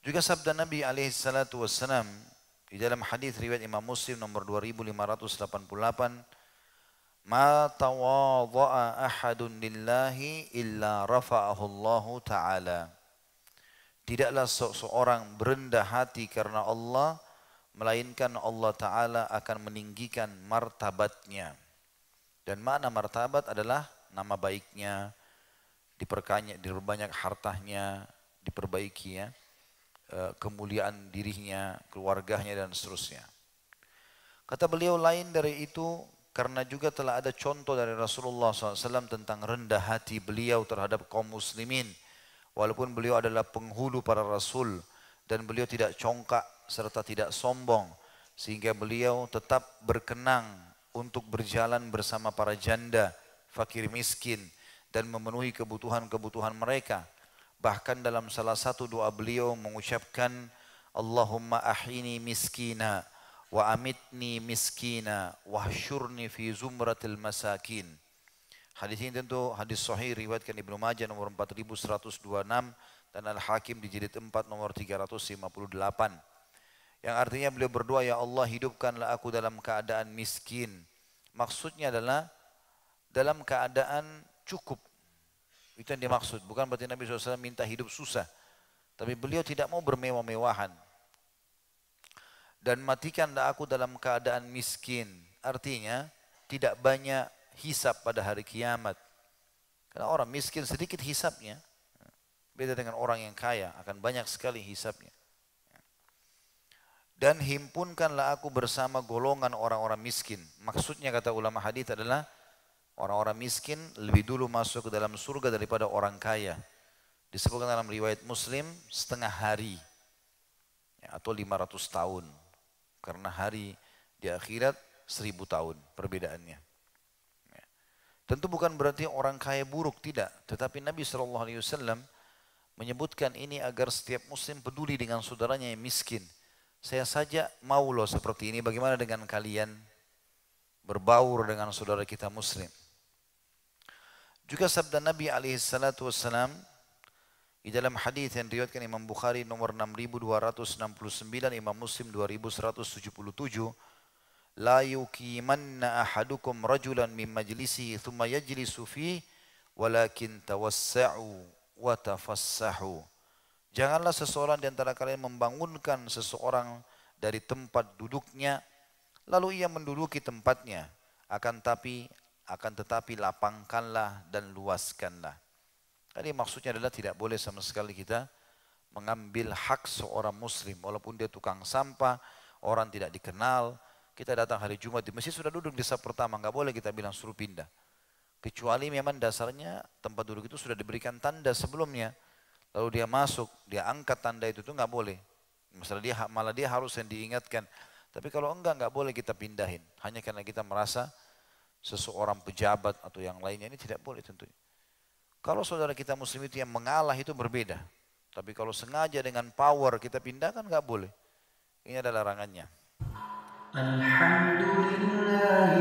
Juga sabda Nabi alaihi salatu wassalam di dalam hadis riwayat Imam Muslim nomor 2588 Ma tawadha'a ahadun lillahi illa rafa'ahu Allah taala. Tidaklah seseorang berendah hati karena Allah melainkan Allah taala akan meninggikan martabatnya. Dan makna martabat adalah nama baiknya, diperkaya, diperbanyak hartanya, diperbaiki ya. Eh, kemuliaan dirinya, keluarganya dan seterusnya. Kata beliau lain dari itu karena juga telah ada contoh dari Rasulullah SAW tentang rendah hati beliau terhadap kaum muslimin. Walaupun beliau adalah penghulu para rasul dan beliau tidak congkak serta tidak sombong. Sehingga beliau tetap berkenang untuk berjalan bersama para janda, fakir miskin dan memenuhi kebutuhan-kebutuhan mereka. Bahkan dalam salah satu doa beliau mengucapkan Allahumma ahini miskina wa amitni miskina wa syurni fi zumratil masakin. Hadis ini tentu hadis sahih riwayatkan Ibnu Majah nomor 4126 dan Al-Hakim di jilid 4 nomor 358. Yang artinya beliau berdoa, Ya Allah hidupkanlah aku dalam keadaan miskin. Maksudnya adalah dalam keadaan cukup. Itu yang dimaksud. Bukan berarti Nabi SAW minta hidup susah. Tapi beliau tidak mau bermewah-mewahan. Dan matikanlah aku dalam keadaan miskin. Artinya tidak banyak hisap pada hari kiamat. Karena orang miskin sedikit hisapnya. Beda dengan orang yang kaya. Akan banyak sekali hisapnya. Dan himpunkanlah aku bersama golongan orang-orang miskin. Maksudnya kata ulama hadis adalah Orang-orang miskin lebih dulu masuk ke dalam surga daripada orang kaya. Disebutkan dalam riwayat Muslim setengah hari ya, atau 500 tahun. Karena hari di akhirat 1000 tahun perbedaannya. Ya. Tentu bukan berarti orang kaya buruk, tidak. Tetapi Nabi SAW menyebutkan ini agar setiap muslim peduli dengan saudaranya yang miskin. Saya saja mau loh seperti ini, bagaimana dengan kalian berbaur dengan saudara kita muslim? Juga sabda Nabi alaihi salatu wassalam di dalam hadis yang diriwayatkan Imam Bukhari nomor 6269, Imam Muslim 2177, la yuqimanna ahadukum rajulan min majlisi thumma yajlisu fi walakin tawassa'u wa tafassahu. Janganlah seseorang di antara kalian membangunkan seseorang dari tempat duduknya lalu ia menduduki tempatnya akan tapi akan tetapi lapangkanlah dan luaskanlah. Tadi maksudnya adalah tidak boleh sama sekali kita mengambil hak seorang muslim walaupun dia tukang sampah, orang tidak dikenal, kita datang hari Jumat di masjid sudah duduk di saf pertama, nggak boleh kita bilang suruh pindah. Kecuali memang dasarnya tempat duduk itu sudah diberikan tanda sebelumnya. Lalu dia masuk, dia angkat tanda itu tuh nggak boleh. Masalah dia malah dia harus yang diingatkan. Tapi kalau enggak nggak boleh kita pindahin. Hanya karena kita merasa seseorang pejabat atau yang lainnya ini tidak boleh tentunya. Kalau saudara kita muslim itu yang mengalah itu berbeda. Tapi kalau sengaja dengan power kita pindahkan nggak boleh. Ini adalah larangannya. Alhamdulillah.